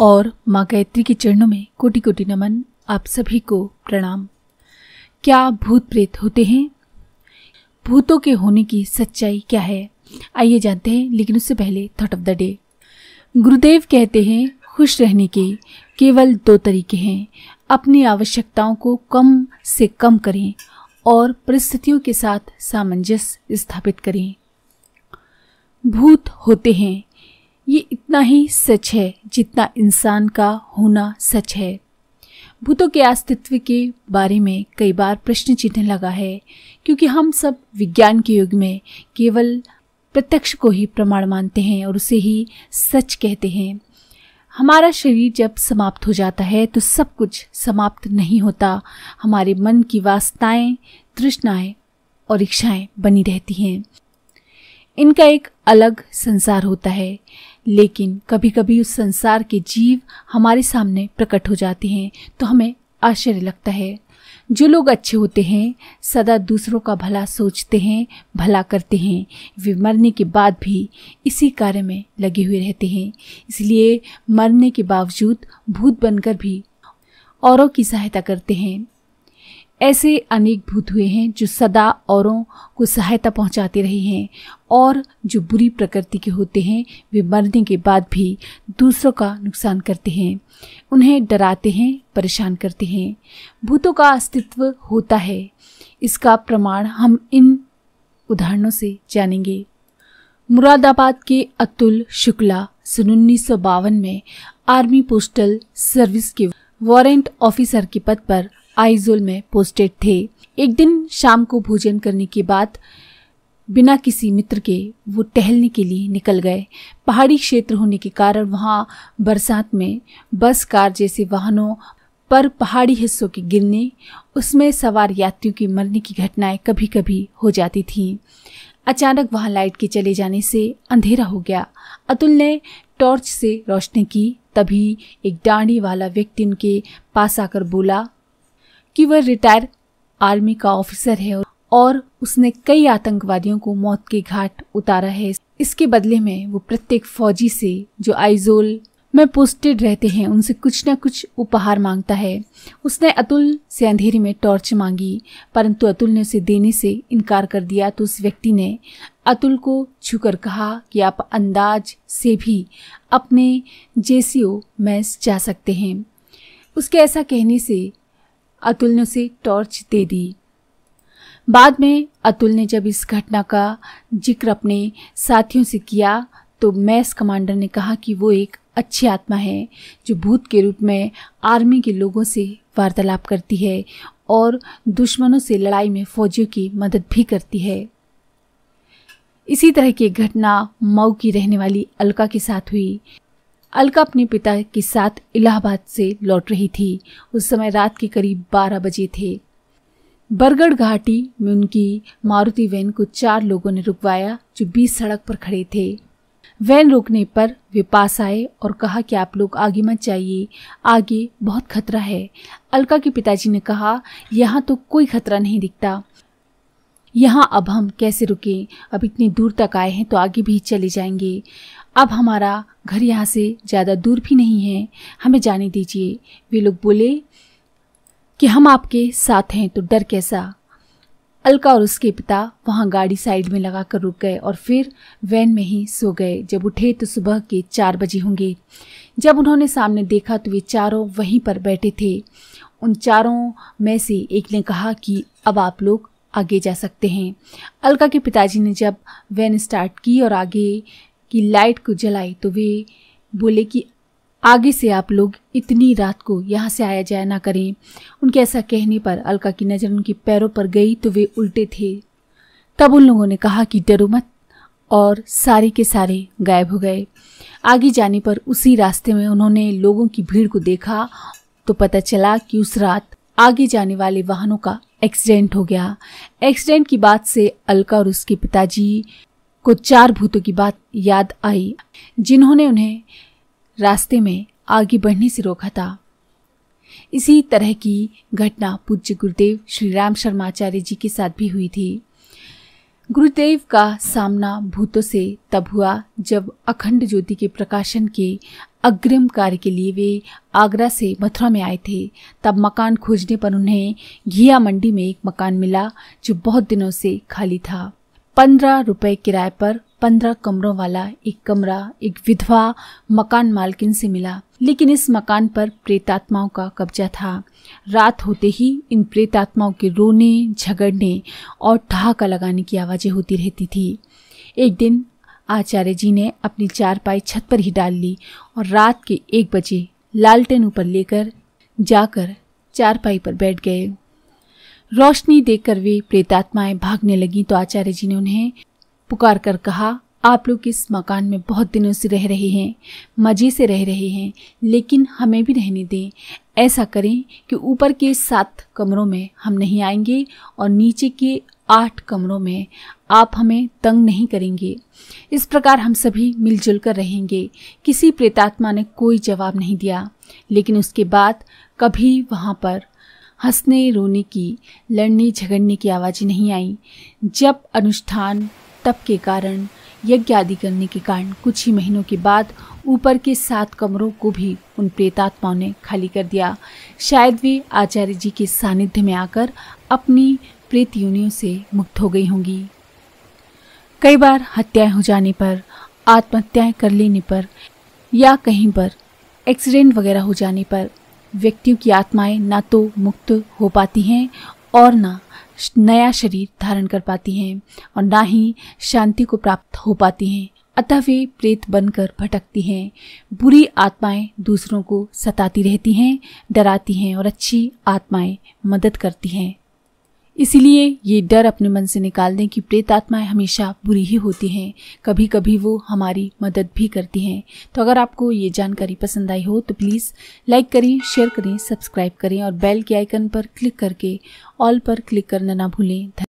और माँ गायत्री के चरणों में कोटि कोटि नमन आप सभी को प्रणाम क्या भूत प्रेत होते हैं भूतों के होने की सच्चाई क्या है आइए जानते हैं लेकिन उससे पहले थॉट ऑफ द डे गुरुदेव कहते हैं खुश रहने के केवल दो तरीके हैं अपनी आवश्यकताओं को कम से कम करें और परिस्थितियों के साथ सामंजस्य स्थापित करें भूत होते हैं ये इतना ही सच है जितना इंसान का होना सच है भूतों के अस्तित्व के बारे में कई बार प्रश्न चिन्ह लगा है क्योंकि हम सब विज्ञान के युग में केवल प्रत्यक्ष को ही प्रमाण मानते हैं और उसे ही सच कहते हैं हमारा शरीर जब समाप्त हो जाता है तो सब कुछ समाप्त नहीं होता हमारे मन की वास्ताएं तृष्णाएं और इच्छाएं बनी रहती हैं इनका एक अलग संसार होता है लेकिन कभी कभी उस संसार के जीव हमारे सामने प्रकट हो जाते हैं तो हमें आश्चर्य लगता है जो लोग अच्छे होते हैं सदा दूसरों का भला सोचते हैं भला करते हैं वे मरने के बाद भी इसी कार्य में लगे हुए रहते हैं इसलिए मरने के बावजूद भूत बनकर भी औरों की सहायता करते हैं ऐसे अनेक भूत हुए हैं जो सदा औरों को सहायता पहुंचाते रहे हैं और जो बुरी प्रकृति के होते हैं वे मरने के बाद भी दूसरों का नुकसान करते हैं उन्हें डराते हैं परेशान करते हैं भूतों का अस्तित्व होता है इसका प्रमाण हम इन उदाहरणों से जानेंगे मुरादाबाद के अतुल शुक्ला सन उन्नीस में आर्मी पोस्टल सर्विस के वारंट ऑफिसर के पद पर आइजोल में पोस्टेड थे एक दिन शाम को भोजन करने के बाद बिना किसी मित्र के वो टहलने के लिए निकल गए पहाड़ी क्षेत्र होने के कारण वहाँ बरसात में बस कार जैसे वाहनों पर पहाड़ी हिस्सों के गिरने उसमें सवार यात्रियों के मरने की घटनाएं कभी कभी हो जाती थीं अचानक वहाँ लाइट के चले जाने से अंधेरा हो गया अतुल ने टॉर्च से रोशनी की तभी एक डांडी वाला व्यक्ति उनके पास आकर बोला कि वह रिटायर आर्मी का ऑफिसर है और उसने कई आतंकवादियों को मौत के घाट उतारा है इसके बदले में वो प्रत्येक फौजी से जो आइजोल में पोस्टेड रहते हैं उनसे कुछ न कुछ उपहार मांगता है उसने अतुल से अंधेरे में टॉर्च मांगी परंतु अतुल ने उसे देने से इनकार कर दिया तो उस व्यक्ति ने अतुल को छूकर कहा कि आप अंदाज से भी अपने जेसीओ मैस जा सकते हैं उसके ऐसा कहने से अतुल ने उसे टॉर्च दे दी बाद में अतुल ने जब इस घटना का जिक्र अपने साथियों से किया तो मैस कमांडर ने कहा कि वो एक अच्छी आत्मा है जो भूत के रूप में आर्मी के लोगों से वार्तालाप करती है और दुश्मनों से लड़ाई में फौजियों की मदद भी करती है इसी तरह की घटना मऊ की रहने वाली अलका के साथ हुई अलका अपने पिता के साथ इलाहाबाद से लौट रही थी उस समय रात के करीब 12 बजे थे बरगढ़ घाटी में उनकी मारुति वैन को चार लोगों ने रुकवाया जो बीच सड़क पर खड़े थे वैन रोकने पर वे पास आए और कहा कि आप लोग आगे मत जाइए आगे बहुत खतरा है अलका के पिताजी ने कहा यहाँ तो कोई खतरा नहीं दिखता यहाँ अब हम कैसे रुकें अब इतनी दूर तक आए हैं तो आगे भी चले जाएंगे अब हमारा घर यहाँ से ज़्यादा दूर भी नहीं है हमें जाने दीजिए वे लोग बोले कि हम आपके साथ हैं तो डर कैसा अलका और उसके पिता वहाँ गाड़ी साइड में लगा कर रुक गए और फिर वैन में ही सो गए जब उठे तो सुबह के चार बजे होंगे जब उन्होंने सामने देखा तो वे चारों वहीं पर बैठे थे उन चारों में से एक ने कहा कि अब आप लोग आगे जा सकते हैं अलका के पिताजी ने जब वैन स्टार्ट की और आगे की लाइट को जलाई तो वे बोले कि आगे से आप लोग इतनी रात को यहाँ से आया जाया ना करें उनके ऐसा कहने पर अलका की नज़र उनके पैरों पर गई तो वे उल्टे थे तब उन लोगों ने कहा कि डरो मत और सारे के सारे गायब हो गए आगे जाने पर उसी रास्ते में उन्होंने लोगों की भीड़ को देखा तो पता चला कि उस रात आगे जाने वाले वाहनों का एक्सीडेंट हो गया एक्सीडेंट की बात से अलका और उसके पिताजी को चार भूतों की बात याद आई जिन्होंने उन्हें रास्ते में आगे बढ़ने से रोका था इसी तरह की घटना पूज्य गुरुदेव श्री राम शर्माचार्य जी के साथ भी हुई थी गुरुदेव का सामना भूतों से तब हुआ जब अखंड ज्योति के प्रकाशन के अग्रिम कार्य के लिए वे आगरा से मथुरा में आए थे तब मकान खोजने पर उन्हें घिया मंडी में एक मकान मिला जो बहुत दिनों से खाली था पंद्रह रुपये किराए पर पंद्रह कमरों वाला एक कमरा एक विधवा मकान मालकिन से मिला लेकिन इस मकान पर प्रेतात्माओं का कब्जा था रात होते ही इन प्रेतात्माओं के रोने झगड़ने और ठहाका लगाने की आवाज़ें होती रहती थी एक दिन आचार्य जी ने अपनी चारपाई छत पर ही डाल ली और रात के एक बजे लालटेन ऊपर लेकर जाकर चारपाई पर बैठ गए रोशनी देकर वे प्रेतात्माएं भागने लगी तो आचार्य जी ने उन्हें पुकार कर कहा आप लोग इस मकान में बहुत दिनों से रह रहे हैं मज़े से रह रहे हैं लेकिन हमें भी रहने दें ऐसा करें कि ऊपर के सात कमरों में हम नहीं आएंगे और नीचे के आठ कमरों में आप हमें तंग नहीं करेंगे इस प्रकार हम सभी मिलजुल कर रहेंगे किसी प्रेतात्मा ने कोई जवाब नहीं दिया लेकिन उसके बाद कभी वहाँ पर हंसने रोने की लड़ने झगड़ने की आवाज़ें नहीं आई जब अनुष्ठान तप के कारण यज्ञ आदि करने के कारण कुछ ही महीनों के बाद ऊपर के सात कमरों को भी उन प्रेतात्माओं ने खाली कर दिया शायद वे आचार्य जी के सानिध्य में आकर अपनी प्रेत योनियों से मुक्त हो गई होंगी कई बार हत्याएं हो जाने पर आत्महत्याएं कर लेने पर या कहीं पर एक्सीडेंट वगैरह हो जाने पर व्यक्तियों की आत्माएं ना तो मुक्त हो पाती हैं और ना नया शरीर धारण कर पाती हैं और ना ही शांति को प्राप्त हो पाती हैं अतः वे प्रेत बनकर भटकती हैं बुरी आत्माएं दूसरों को सताती रहती हैं डराती हैं और अच्छी आत्माएं मदद करती हैं इसीलिए ये डर अपने मन से निकाल दें कि प्रेत आत्माएं हमेशा बुरी ही होती हैं कभी कभी वो हमारी मदद भी करती हैं तो अगर आपको ये जानकारी पसंद आई हो तो प्लीज़ लाइक करें शेयर करें सब्सक्राइब करें और बेल के आइकन पर क्लिक करके ऑल पर क्लिक करना ना भूलें